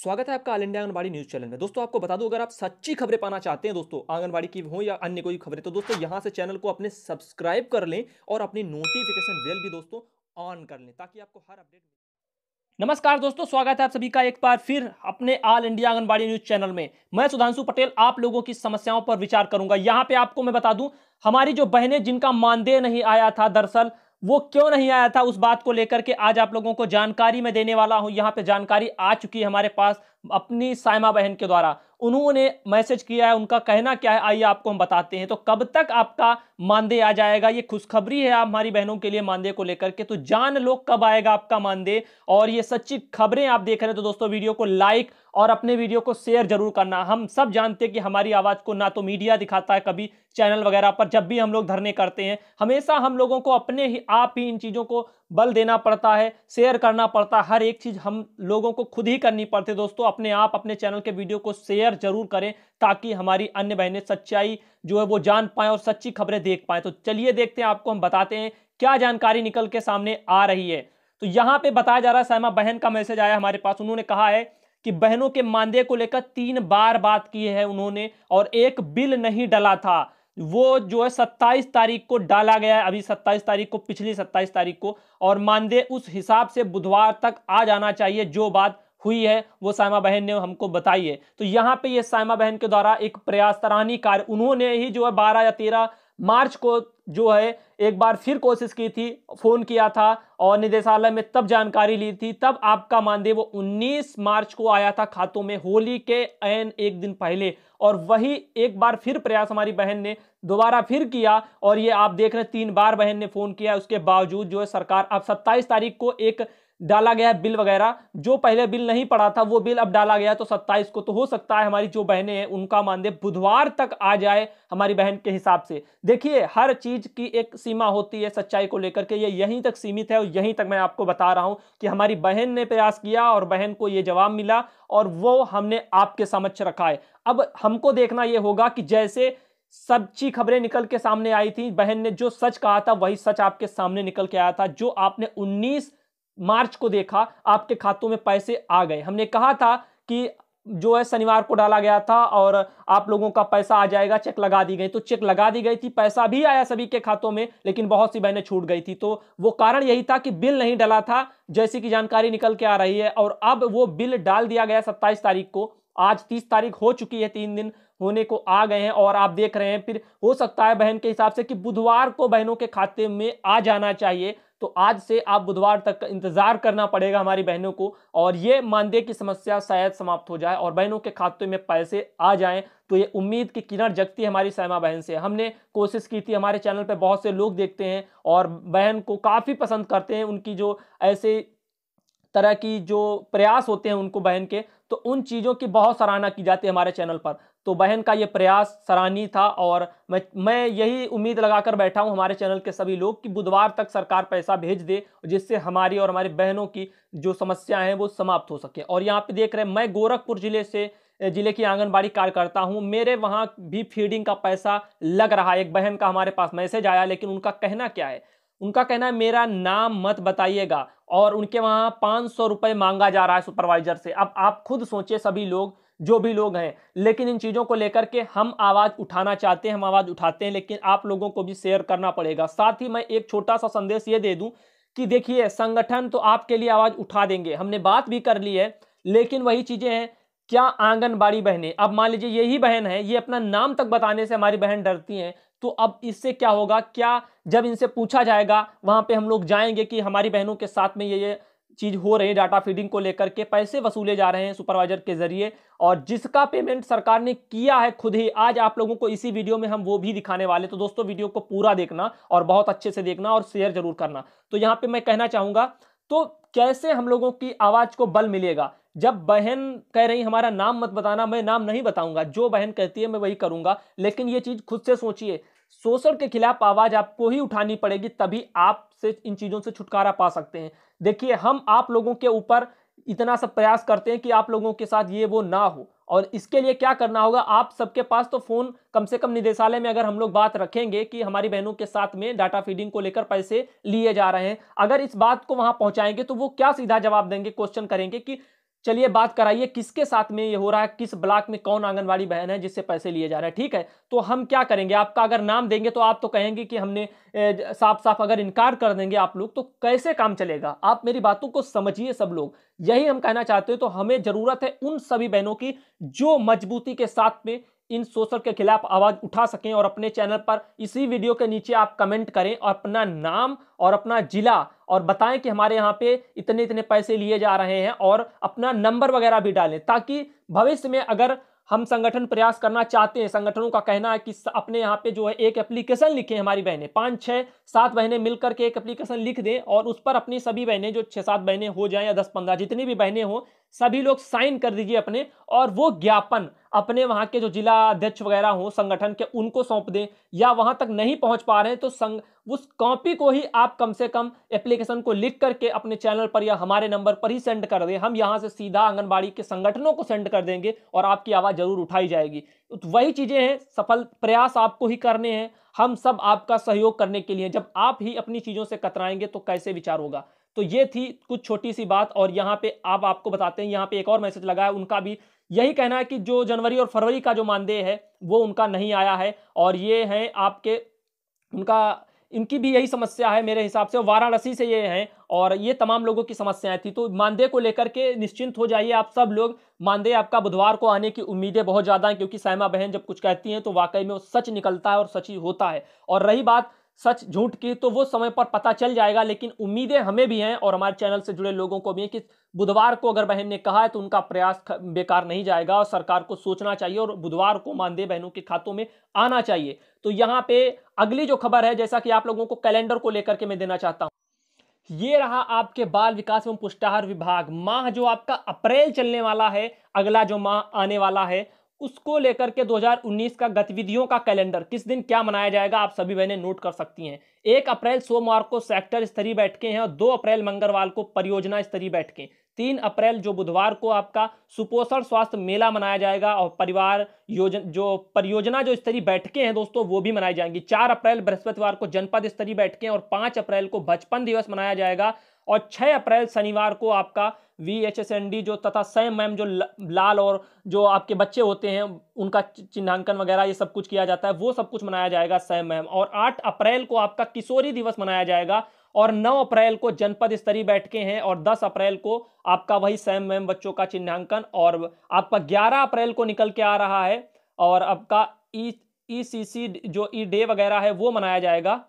स्वागत है आपका all India anganwadi news channel में दोस्तों आपको बता दूं अगर आप सच्ची खबरें पाना चाहते हैं दोस्तों आंगनबाड़ी की हो या अन्य कोई खबरें तो दोस्तों यहां से चैनल को अपने सब्सक्राइब कर लें और अपनी नोटिफिकेशन बेल भी दोस्तों ऑन कर लें ताकि आपको हर अपडेट नमस्कार दोस्तों स्वागत है आप सभी का एक बार फिर अपने all India anganwadi news channel में मैं सुधांशु पटेल आप लोगों की समस्याओं पर विचार करूंगा यहाँ पे आपको मैं बता दूं हमारी जो बहनें जिनका मानदेय नहीं आया था दरअसल वो क्यों नहीं आया था उस बात को लेकर के आज आप लोगों को जानकारी में देने वाला हूं यहां पे जानकारी आ चुकी है हमारे पास अपनी साइमा बहन के द्वारा उन्होंने मैसेज किया है उनका कहना क्या है आइए आपको हम बताते हैं तो कब तक आपका मानदेय आ जाएगा ये खुशखबरी है आप हमारी बहनों के लिए मानदेय को लेकर के तो जान लो कब आएगा आपका मानदेय और ये सच्ची खबरें आप देख रहे हैं तो दोस्तों वीडियो को लाइक और अपने वीडियो को शेयर जरूर करना हम सब जानते हैं कि हमारी आवाज़ को ना तो मीडिया दिखाता है कभी चैनल वगैरह पर जब भी हम लोग धरने करते हैं हमेशा हम लोगों को अपने ही आप ही इन चीज़ों को बल देना पड़ता है शेयर करना पड़ता है हर एक चीज़ हम लोगों को खुद ही करनी पड़ती है दोस्तों अपने आप अपने चैनल के वीडियो को शेयर जरूर करें ताकि हमारी अन्य बहनें सच्चाई जो है वो जान पाएँ और सच्ची खबरें देख पाएँ तो चलिए देखते हैं आपको हम बताते हैं क्या जानकारी निकल के सामने आ रही है तो यहाँ पे बताया जा रहा है सैमा बहन का मैसेज आया हमारे पास उन्होंने कहा है कि बहनों के मानदेय को लेकर तीन बार बात की है उन्होंने और एक बिल नहीं डला था वो जो है सत्ताईस तारीख को डाला गया है अभी सत्ताईस तारीख को पिछली सत्ताईस तारीख को और मानदेय उस हिसाब से बुधवार तक आ जाना चाहिए जो बात हुई है वो सायमा बहन ने हमको बताई है तो यहाँ पे ये सायमा बहन के द्वारा एक प्रयास तरानी कार्य उन्होंने ही जो है बारह या तेरह मार्च को जो है एक बार फिर कोशिश की थी फ़ोन किया था और निदेशालय में तब जानकारी ली थी तब आपका मानदेय वो 19 मार्च को आया था खातों में होली के एन एक दिन पहले और वही एक बार फिर प्रयास हमारी बहन ने दोबारा फिर किया और ये आप देख रहे हैं तीन बार बहन ने फ़ोन किया उसके बावजूद जो है सरकार अब 27 तारीख को एक डाला गया बिल वगैरह जो पहले बिल नहीं पड़ा था वो बिल अब डाला गया तो सत्ताईस को तो हो सकता है हमारी जो बहनें हैं उनका मानदेय बुधवार तक आ जाए हमारी बहन के हिसाब से देखिए हर चीज की एक सीमा होती है सच्चाई को लेकर के ये यहीं तक सीमित है और यहीं तक मैं आपको बता रहा हूं कि हमारी बहन ने प्रयास किया और बहन को ये जवाब मिला और वो हमने आपके समक्ष रखा है अब हमको देखना ये होगा कि जैसे सच्ची खबरें निकल के सामने आई थी बहन ने जो सच कहा था वही सच आपके सामने निकल के आया था जो आपने उन्नीस मार्च को देखा आपके खातों में पैसे आ गए हमने कहा था कि जो है शनिवार को डाला गया था और आप लोगों का पैसा आ जाएगा चेक लगा दी गई तो चेक लगा दी गई थी पैसा भी आया सभी के खातों में लेकिन बहुत सी बहनें छूट गई थी तो वो कारण यही था कि बिल नहीं डाला था जैसी कि जानकारी निकल के आ रही है और अब वो बिल डाल दिया गया सत्ताईस तारीख को आज तीस तारीख हो चुकी है तीन दिन होने को आ गए हैं और आप देख रहे हैं फिर हो सकता है बहन के हिसाब से कि बुधवार को बहनों के खाते में आ जाना चाहिए तो आज से आप बुधवार तक इंतजार करना पड़ेगा हमारी बहनों को और ये मानदेय की समस्या शायद समाप्त हो जाए और बहनों के खाते में पैसे आ जाएं तो ये उम्मीद की किरण जगती है हमारी सैमा बहन से हमने कोशिश की थी हमारे चैनल पर बहुत से लोग देखते हैं और बहन को काफ़ी पसंद करते हैं उनकी जो ऐसे तरह की जो प्रयास होते हैं उनको बहन के तो उन चीज़ों की बहुत सराहना की जाती है हमारे चैनल पर तो बहन का ये प्रयास सराहनीय था और मैं मैं यही उम्मीद लगाकर बैठा हूँ हमारे चैनल के सभी लोग कि बुधवार तक सरकार पैसा भेज दे जिससे हमारी और हमारी बहनों की जो समस्या है वो समाप्त हो सके और यहाँ पे देख रहे हैं मैं गोरखपुर ज़िले से ज़िले की आंगनबाड़ी कार्यकर्ता हूँ मेरे वहाँ भी फीडिंग का पैसा लग रहा है एक बहन का हमारे पास मैसेज आया लेकिन उनका कहना क्या है उनका कहना है मेरा नाम मत बताइएगा और उनके वहाँ पाँच सौ रुपये मांगा जा रहा है सुपरवाइजर से अब आप खुद सोचिए सभी लोग जो भी लोग हैं लेकिन इन चीज़ों को लेकर के हम आवाज़ उठाना चाहते हैं हम आवाज़ उठाते हैं लेकिन आप लोगों को भी शेयर करना पड़ेगा साथ ही मैं एक छोटा सा संदेश ये दे दूँ कि देखिए संगठन तो आपके लिए आवाज़ उठा देंगे हमने बात भी कर ली है लेकिन वही चीज़ें हैं क्या आंगनबाड़ी बहनें अब मान लीजिए यही बहन है ये अपना नाम तक बताने से हमारी बहन डरती हैं तो अब इससे क्या होगा क्या जब इनसे पूछा जाएगा वहां पे हम लोग जाएंगे कि हमारी बहनों के साथ में ये ये चीज़ हो रही है डाटा फीडिंग को लेकर के पैसे वसूले जा रहे हैं सुपरवाइजर के जरिए और जिसका पेमेंट सरकार ने किया है खुद ही आज आप लोगों को इसी वीडियो में हम वो भी दिखाने वाले तो दोस्तों वीडियो को पूरा देखना और बहुत अच्छे से देखना और शेयर जरूर करना तो यहाँ पे मैं कहना चाहूंगा तो कैसे हम लोगों की आवाज़ को बल मिलेगा जब बहन कह रही हमारा नाम मत बताना मैं नाम नहीं बताऊंगा जो बहन कहती है मैं वही करूंगा लेकिन ये चीज़ खुद से सोचिए शोषण के खिलाफ आवाज़ आपको ही उठानी पड़ेगी तभी आप से इन चीज़ों से छुटकारा पा सकते हैं देखिए हम आप लोगों के ऊपर इतना सब प्रयास करते हैं कि आप लोगों के साथ ये वो ना हो और इसके लिए क्या करना होगा आप सबके पास तो फ़ोन कम से कम निदेशालय में अगर हम लोग बात रखेंगे कि हमारी बहनों के साथ में डाटा फीडिंग को लेकर पैसे लिए जा रहे हैं अगर इस बात को वहां पहुंचाएंगे तो वो क्या सीधा जवाब देंगे क्वेश्चन करेंगे कि चलिए बात कराइए किसके साथ में ये हो रहा है किस ब्लॉक में कौन आंगनवाड़ी बहन है जिससे पैसे लिए जा रहे हैं ठीक है तो हम क्या करेंगे आपका अगर नाम देंगे तो आप तो कहेंगे कि हमने साफ साफ अगर इनकार कर देंगे आप लोग तो कैसे काम चलेगा आप मेरी बातों को समझिए सब लोग यही हम कहना चाहते हैं तो हमें ज़रूरत है उन सभी बहनों की जो मजबूती के साथ में इन शोषण के खिलाफ आवाज उठा सकें और अपने चैनल पर इसी वीडियो के नीचे आप कमेंट करें और अपना नाम और अपना जिला और बताएं कि हमारे यहाँ पे इतने इतने पैसे लिए जा रहे हैं और अपना नंबर वगैरह भी डालें ताकि भविष्य में अगर हम संगठन प्रयास करना चाहते हैं संगठनों का कहना है कि अपने यहाँ पे जो है एक एप्लीकेशन लिखें हमारी बहनें पाँच छः सात बहनें मिलकर के एक एप्लीकेशन लिख दें और उस पर अपनी सभी बहनें जो छः सात बहनें हो जाएं या दस पंद्रह जितनी भी बहनें हों सभी लोग साइन कर दीजिए अपने और वो ज्ञापन अपने वहां के जो जिला अध्यक्ष वगैरह हों संगठन के उनको सौंप दें या वहां तक नहीं पहुंच पा रहे हैं तो संग उस कॉपी को ही आप कम से कम एप्लीकेशन को लिख करके अपने चैनल पर या हमारे नंबर पर ही सेंड कर दें हम यहां से सीधा आंगनबाड़ी के संगठनों को सेंड कर देंगे और आपकी आवाज़ ज़रूर उठाई जाएगी तो वही चीज़ें हैं सफल प्रयास आपको ही करने हैं हम सब आपका सहयोग करने के लिए जब आप ही अपनी चीज़ों से कतराएंगे तो कैसे विचार होगा तो ये थी कुछ छोटी सी बात और यहाँ पे आप आपको बताते हैं यहाँ पे एक और मैसेज लगा है उनका भी यही कहना है कि जो जनवरी और फरवरी का जो मानदेय है वो उनका नहीं आया है और ये हैं आपके उनका इनकी भी यही समस्या है मेरे हिसाब से वाराणसी से ये हैं और ये तमाम लोगों की समस्याएं थी तो मानदेय को लेकर के निश्चिंत हो जाइए आप सब लोग मानदेय आपका बुधवार को आने की उम्मीदें बहुत ज़्यादा हैं क्योंकि सायमा बहन जब कुछ कहती हैं तो वाकई में वो सच निकलता है और सच ही होता है और रही बात सच झूठ की तो वो समय पर पता चल जाएगा लेकिन उम्मीदें हमें भी हैं और हमारे चैनल से जुड़े लोगों को भी हैं कि बुधवार को अगर बहन ने कहा है तो उनका प्रयास बेकार नहीं जाएगा और सरकार को सोचना चाहिए और बुधवार को मानदेय बहनों के खातों में आना चाहिए तो यहाँ पे अगली जो खबर है जैसा कि आप लोगों को कैलेंडर को लेकर के मैं देना चाहता हूँ ये रहा आपके बाल विकास एवं पुष्टाहार विभाग माह जो आपका अप्रैल चलने वाला है अगला जो माह आने वाला है उसको लेकर के 2019 का गतिविधियों का कैलेंडर किस दिन क्या मनाया जाएगा आप सभी बहनें नोट कर सकती हैं एक अप्रैल सोमवार को सेक्टर स्तरीय बैठकें हैं और दो अप्रैल मंगलवार को परियोजना स्तरीय बैठकें तीन अप्रैल जो बुधवार को आपका सुपोषण स्वास्थ्य मेला मनाया जाएगा और परिवार योजन जो परियोजना जो स्तरीय बैठकें हैं दोस्तों वो भी मनाई जाएंगी चार अप्रैल बृहस्पतिवार को जनपद स्तरीय बैठकें और पाँच अप्रैल को बचपन दिवस मनाया जाएगा और छः अप्रैल शनिवार को आपका V H S N D जो तथा सैम मैम जो लाल और जो आपके बच्चे होते हैं उनका चिन्हांकन वगैरह ये सब कुछ किया जाता है वो सब कुछ मनाया जाएगा सैम मैम और आठ अप्रैल को आपका किशोरी दिवस मनाया जाएगा और 9 अप्रैल को जनपद स्तरीय बैठकें हैं और 10 अप्रैल को आपका वही सैम मैम बच्चों का चिन्हांकन और आपका ग्यारह अप्रैल को निकल के आ रहा है और आपका ई ई सी सी जो ई e डे वगैरह है वो मनाया जाएगा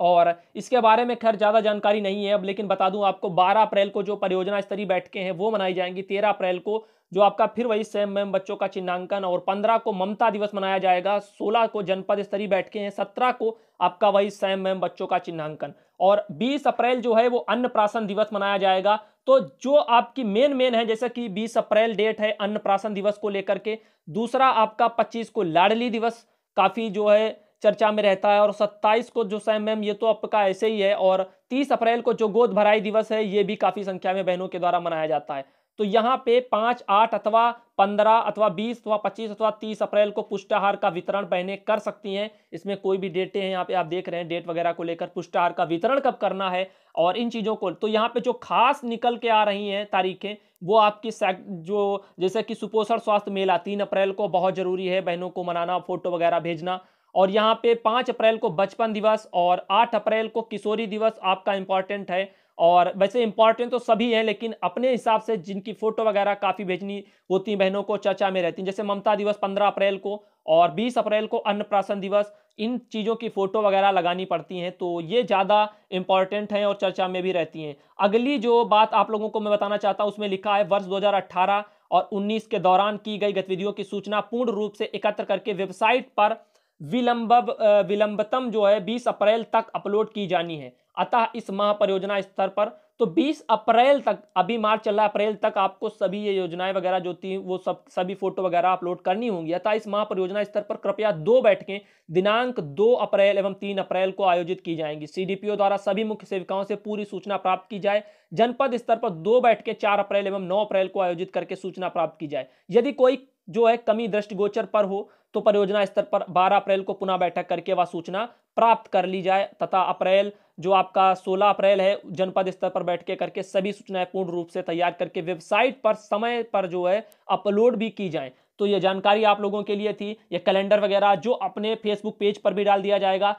और इसके बारे में खैर ज़्यादा जानकारी नहीं है अब लेकिन बता दूं आपको 12 अप्रैल को जो परियोजना स्तरीय बैठकें हैं वो मनाई जाएंगी 13 अप्रैल को जो आपका फिर वही सेम मैम बच्चों का चिन्हांकन और 15 को ममता दिवस मनाया जाएगा 16 को जनपद स्तरीय बैठकें हैं 17 को आपका वही सेम मैम बच्चों का चिन्हांकन और 20 अप्रैल जो है वो अन्नप्राशन दिवस मनाया जाएगा तो जो आपकी मेन मेन है जैसे कि बीस अप्रैल डेट है अन्नप्राशन दिवस को लेकर के दूसरा आपका पच्चीस को लाडली दिवस काफ़ी जो है चर्चा में रहता है और 27 को जो सैम मैम ये तो आपका ऐसे ही है और 30 अप्रैल को जो गोद भराई दिवस है ये भी काफ़ी संख्या में बहनों के द्वारा मनाया जाता है तो यहाँ पे पाँच आठ अथवा पंद्रह अथवा बीस अथवा पच्चीस अथवा तीस अप्रैल को पुष्टाहार का वितरण पहने कर सकती हैं इसमें कोई भी डेटें हैं यहाँ पे आप देख रहे हैं डेट वगैरह को लेकर पुष्टाहार का वितरण कब करना है और इन चीज़ों को तो यहाँ पे जो खास निकल के आ रही हैं तारीखें वो आपकी जो जैसे कि सुपोषण स्वास्थ्य मेला तीन अप्रैल को बहुत ज़रूरी है बहनों को मनाना फोटो वगैरह भेजना और यहाँ पे पाँच अप्रैल को बचपन दिवस और आठ अप्रैल को किशोरी दिवस आपका इम्पॉर्टेंट है और वैसे इम्पॉर्टेंट तो सभी हैं लेकिन अपने हिसाब से जिनकी फ़ोटो वगैरह काफ़ी भेजनी होती हैं बहनों को चर्चा में रहती हैं जैसे ममता दिवस पंद्रह अप्रैल को और बीस अप्रैल को अन्नप्राशन दिवस इन चीज़ों की फ़ोटो वगैरह लगानी पड़ती हैं तो ये ज़्यादा इम्पॉर्टेंट हैं और चर्चा में भी रहती हैं अगली जो बात आप लोगों को मैं बताना चाहता हूँ उसमें लिखा है वर्ष दो और 19 के दौरान की गई गतिविधियों की सूचना पूर्ण रूप से एकत्र करके वेबसाइट पर विलंब विलंबतम जो है 20 अप्रैल तक अपलोड की जानी है अतः इस माह परियोजना स्तर पर तो 20 अप्रैल तक अभी मार्च चल रहा है अप्रैल तक आपको सभी ये योजनाएं वगैरह जो थी वो सब सभी फोटो वगैरह अपलोड करनी होंगी अतः इस माह परियोजना स्तर पर कृपया दो बैठकें दिनांक 2 अप्रैल एवं 3 अप्रैल को आयोजित की जाएंगी सीडीपीओ द्वारा सभी मुख्य सेविकाओं से पूरी सूचना प्राप्त की जाए जनपद स्तर पर दो बैठकें चार अप्रैल एवं नौ अप्रैल को आयोजित करके सूचना प्राप्त की जाए यदि कोई जो है कमी दृष्टिगोचर पर हो तो परियोजना स्तर पर 12 अप्रैल को पुनः बैठक करके वह सूचना प्राप्त कर ली जाए तथा अप्रैल जो आपका 16 अप्रैल है जनपद स्तर पर बैठ के करके सभी सूचनाएं पूर्ण रूप से तैयार करके वेबसाइट पर समय पर जो है अपलोड भी की जाए तो यह जानकारी आप लोगों के लिए थी ये कैलेंडर वगैरह जो अपने फेसबुक पेज पर भी डाल दिया जाएगा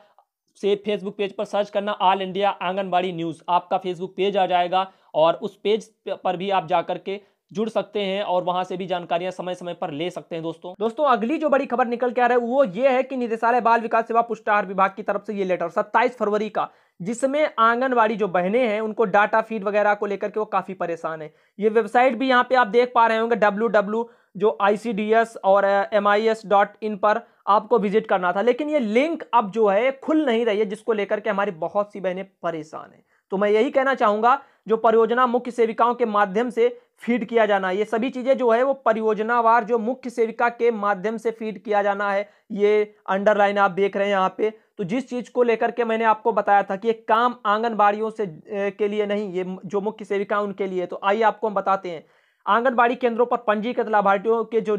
से फेसबुक पेज पर सर्च करना ऑल इंडिया आंगनबाड़ी न्यूज़ आपका फेसबुक पेज आ जाएगा और उस पेज पर भी आप जा के जुड़ सकते हैं और वहां से भी जानकारियां समय समय पर ले सकते हैं दोस्तों दोस्तों अगली जो बड़ी खबर निकल के आ रहा है वो ये है कि निदेशालय बाल विकास सेवा पुष्टाहार विभाग की तरफ से ये लेटर सत्ताईस फरवरी का जिसमें आंगनवाड़ी जो बहने हैं उनको डाटा फीड वगैरह को लेकर के वो काफी परेशान है ये वेबसाइट भी यहाँ पे आप देख पा रहे होंगे डब्ल्यू डब्ल्यू जो आई और M I S dot in पर आपको विजिट करना था लेकिन ये लिंक अब जो है खुल नहीं रही है जिसको लेकर के हमारी बहुत सी बहनें परेशान है तो मैं यही कहना चाहूंगा जो परियोजना मुख्य सेविकाओं के माध्यम से फीड किया जाना ये सभी चीज़ें जो है वो परियोजनावार जो मुख्य सेविका के माध्यम से फीड किया जाना है ये अंडरलाइन आप देख रहे हैं यहाँ पे तो जिस चीज़ को लेकर के मैंने आपको बताया था कि ये काम आंगनबाड़ियों से के लिए नहीं ये जो मुख्य सेविका उनके लिए तो आइए आपको हम बताते हैं आंगनबाड़ी केंद्रों पर पंजीकृत लाभार्थियों के जो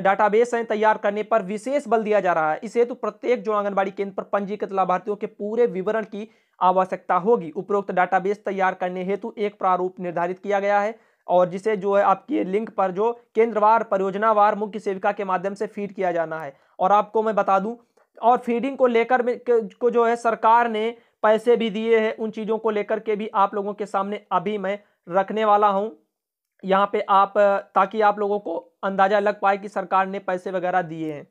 डाटाबेस हैं तैयार करने पर विशेष बल दिया जा रहा है इस हेतु तो प्रत्येक जो आंगनबाड़ी केंद्र पर पंजीकृत लाभार्थियों के पूरे विवरण की आवश्यकता होगी उपरोक्त डाटाबेस तैयार करने हेतु एक प्रारूप निर्धारित किया गया है और जिसे जो है आपकी लिंक पर जो केंद्रवार परियोजनावार मुख्य सेविका के माध्यम से फीड किया जाना है और आपको मैं बता दूं और फीडिंग को लेकर को जो है सरकार ने पैसे भी दिए हैं उन चीज़ों को लेकर के भी आप लोगों के सामने अभी मैं रखने वाला हूँ यहाँ पे आप ताकि आप लोगों को अंदाज़ा लग पाए कि सरकार ने पैसे वगैरह दिए हैं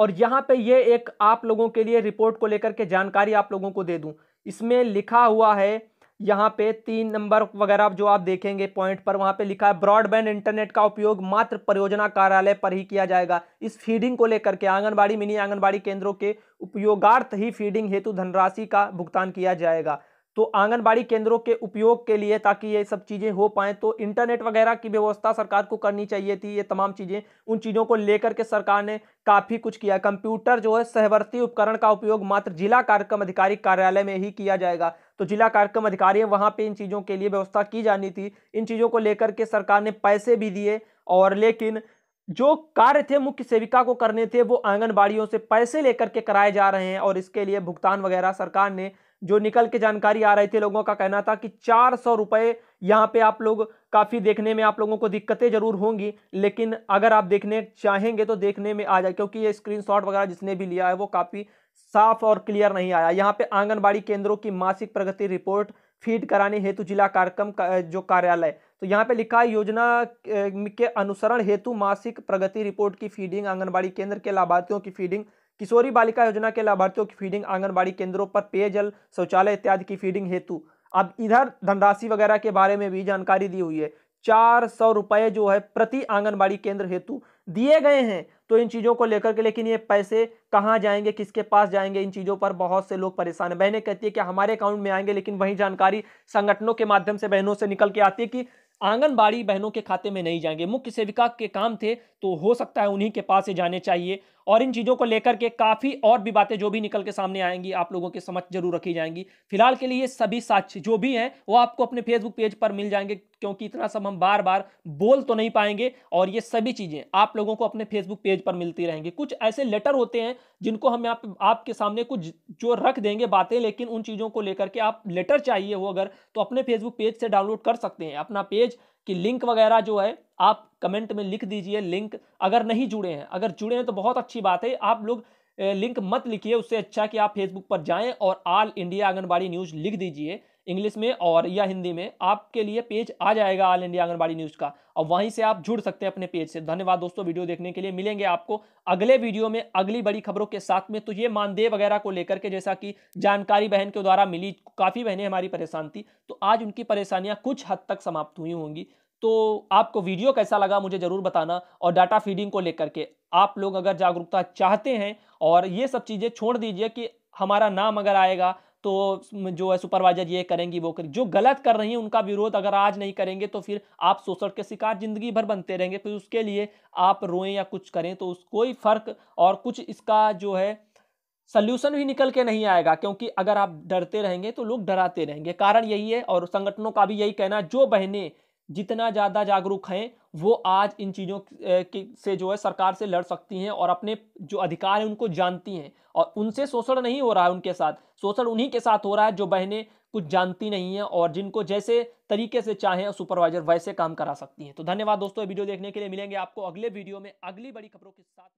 और यहाँ पे ये एक आप लोगों के लिए रिपोर्ट को लेकर के जानकारी आप लोगों को दे दूँ इसमें लिखा हुआ है यहाँ पे तीन नंबर वगैरह जो आप देखेंगे पॉइंट पर वहाँ पे लिखा है ब्रॉडबैंड इंटरनेट का उपयोग मात्र परियोजना कार्यालय पर ही किया जाएगा इस फीडिंग को लेकर के आंगनबाड़ी मिनी आंगनबाड़ी केंद्रों के उपयोगार्थ ही फीडिंग हेतु धनराशि का भुगतान किया जाएगा तो आंगनबाड़ी केंद्रों के उपयोग के लिए ताकि ये सब चीज़ें हो पाएँ तो इंटरनेट वगैरह की व्यवस्था सरकार को करनी चाहिए थी ये तमाम चीज़ें उन चीज़ों को लेकर के सरकार ने काफ़ी कुछ किया कंप्यूटर जो है सहवर्ती उपकरण का उपयोग मात्र जिला कार्यक्रम अधिकारी कार्यालय में ही किया जाएगा तो जिला कार्यक्रम अधिकारी है वहाँ पर इन चीज़ों के लिए व्यवस्था की जानी थी इन चीज़ों को लेकर के सरकार ने पैसे भी दिए और लेकिन जो कार्य थे मुख्य सेविका को करने थे वो आंगनबाड़ियों से पैसे लेकर के कराए जा रहे हैं और इसके लिए भुगतान वगैरह सरकार ने जो निकल के जानकारी आ रही थी लोगों का कहना था कि चार सौ रुपये यहाँ पे आप लोग काफ़ी देखने में आप लोगों को दिक्कतें जरूर होंगी लेकिन अगर आप देखने चाहेंगे तो देखने में आ जाए क्योंकि ये स्क्रीनशॉट वगैरह जिसने भी लिया है वो काफ़ी साफ और क्लियर नहीं आया यहाँ पे आंगनबाड़ी केंद्रों की मासिक प्रगति रिपोर्ट फीड कराने हेतु जिला कार्यक्रम का, जो कार्यालय तो यहाँ पे लिखा है योजना के अनुसरण हेतु मासिक प्रगति रिपोर्ट की फीडिंग आंगनबाड़ी केंद्र के लाभार्थियों की फीडिंग किशोरी बालिका योजना के लाभार्थियों की फीडिंग आंगनबाड़ी केंद्रों पर पेयजल शौचालय इत्यादि की फीडिंग हेतु अब इधर धनराशि वगैरह के बारे में भी जानकारी दी हुई है चार सौ रुपये जो है प्रति आंगनबाड़ी केंद्र हेतु दिए गए हैं तो इन चीज़ों को लेकर के लेकिन ये पैसे कहाँ जाएंगे किसके पास जाएंगे इन चीज़ों पर बहुत से लोग परेशान हैं बहनें कहती है कि हमारे अकाउंट में आएंगे लेकिन वही जानकारी संगठनों के माध्यम से बहनों से निकल के आती है कि आंगनबाड़ी बहनों के खाते में नहीं जाएंगे मुख्य सेविका के काम थे तो हो सकता है उन्हीं के पास ये जाने चाहिए और इन चीज़ों को लेकर के काफ़ी और भी बातें जो भी निकल के सामने आएंगी आप लोगों की समझ जरूर रखी जाएंगी फिलहाल के लिए सभी साक्ष्य जो भी हैं वो आपको अपने फेसबुक पेज पर मिल जाएंगे क्योंकि इतना सब हम बार बार बोल तो नहीं पाएंगे और ये सभी चीज़ें आप लोगों को अपने फेसबुक पेज पर मिलती रहेंगी कुछ ऐसे लेटर होते हैं जिनको हम आप, आपके सामने कुछ जो रख देंगे बातें लेकिन उन चीज़ों को लेकर के आप लेटर चाहिए हो अगर तो अपने फेसबुक पेज से डाउनलोड कर सकते हैं अपना पेज कि लिंक वगैरह जो है आप कमेंट में लिख दीजिए लिंक अगर नहीं जुड़े हैं अगर जुड़े हैं तो बहुत अच्छी बात है आप लोग लिंक मत लिखिए उससे अच्छा कि आप फेसबुक पर जाएं और ऑल इंडिया आंगनबाड़ी न्यूज़ लिख दीजिए इंग्लिश में और या हिंदी में आपके लिए पेज आ जाएगा ऑल इंडिया आंगनबाड़ी न्यूज़ का और वहीं से आप जुड़ सकते हैं अपने पेज से धन्यवाद दोस्तों वीडियो देखने के लिए मिलेंगे आपको अगले वीडियो में अगली बड़ी खबरों के साथ में तो ये मानदेय वगैरह को लेकर के जैसा कि जानकारी बहन के द्वारा मिली काफ़ी बहनें हमारी परेशान थी तो आज उनकी परेशानियाँ कुछ हद तक समाप्त हुई होंगी तो आपको वीडियो कैसा लगा मुझे ज़रूर बताना और डाटा फीडिंग को लेकर के आप लोग अगर जागरूकता चाहते हैं और ये सब चीज़ें छोड़ दीजिए कि हमारा नाम अगर आएगा तो जो है सुपरवाइजर ये करेंगी वो करेंगी जो गलत कर रही हैं उनका विरोध अगर आज नहीं करेंगे तो फिर आप शोषण के शिकार जिंदगी भर बनते रहेंगे फिर उसके लिए आप रोएं या कुछ करें तो उस कोई फर्क और कुछ इसका जो है सल्यूशन भी निकल के नहीं आएगा क्योंकि अगर आप डरते रहेंगे तो लोग डराते रहेंगे कारण यही है और संगठनों का भी यही कहना जो बहनें जितना ज़्यादा जागरूक हैं वो आज इन चीज़ों की से जो है सरकार से लड़ सकती हैं और अपने जो अधिकार हैं उनको जानती हैं और उनसे शोषण नहीं हो रहा है उनके साथ शोषण उन्हीं के साथ हो रहा है जो बहनें कुछ जानती नहीं हैं और जिनको जैसे तरीके से चाहें सुपरवाइजर वैसे काम करा सकती हैं तो धन्यवाद दोस्तों वीडियो देखने के लिए मिलेंगे आपको अगले वीडियो में अगली बड़ी खबरों के साथ